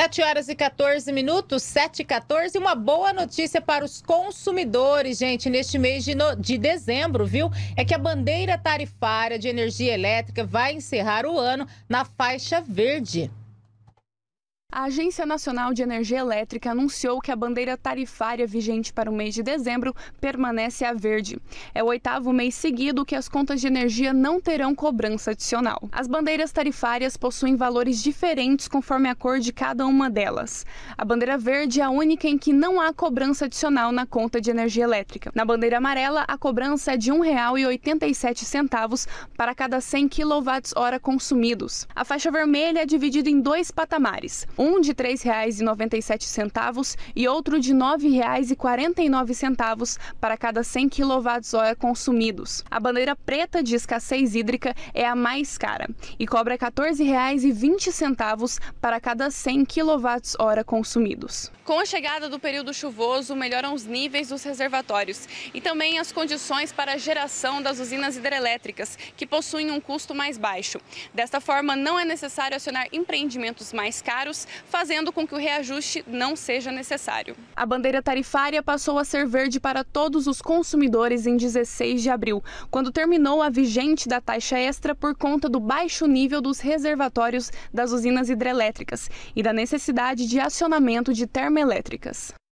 7 horas e 14 minutos, 7 e 14. Uma boa notícia para os consumidores, gente, neste mês de, no... de dezembro, viu? É que a bandeira tarifária de energia elétrica vai encerrar o ano na faixa verde. A Agência Nacional de Energia Elétrica anunciou que a bandeira tarifária vigente para o mês de dezembro permanece a verde. É o oitavo mês seguido que as contas de energia não terão cobrança adicional. As bandeiras tarifárias possuem valores diferentes conforme a cor de cada uma delas. A bandeira verde é a única em que não há cobrança adicional na conta de energia elétrica. Na bandeira amarela, a cobrança é de R$ 1,87 para cada 100 kWh consumidos. A faixa vermelha é dividida em dois patamares um de R$ 3,97 e outro de R$ 9,49 para cada 100 kWh consumidos. A bandeira preta de escassez hídrica é a mais cara e cobra R$ 14,20 para cada 100 kWh consumidos. Com a chegada do período chuvoso, melhoram os níveis dos reservatórios e também as condições para a geração das usinas hidrelétricas, que possuem um custo mais baixo. Desta forma, não é necessário acionar empreendimentos mais caros fazendo com que o reajuste não seja necessário. A bandeira tarifária passou a ser verde para todos os consumidores em 16 de abril, quando terminou a vigente da taxa extra por conta do baixo nível dos reservatórios das usinas hidrelétricas e da necessidade de acionamento de termoelétricas.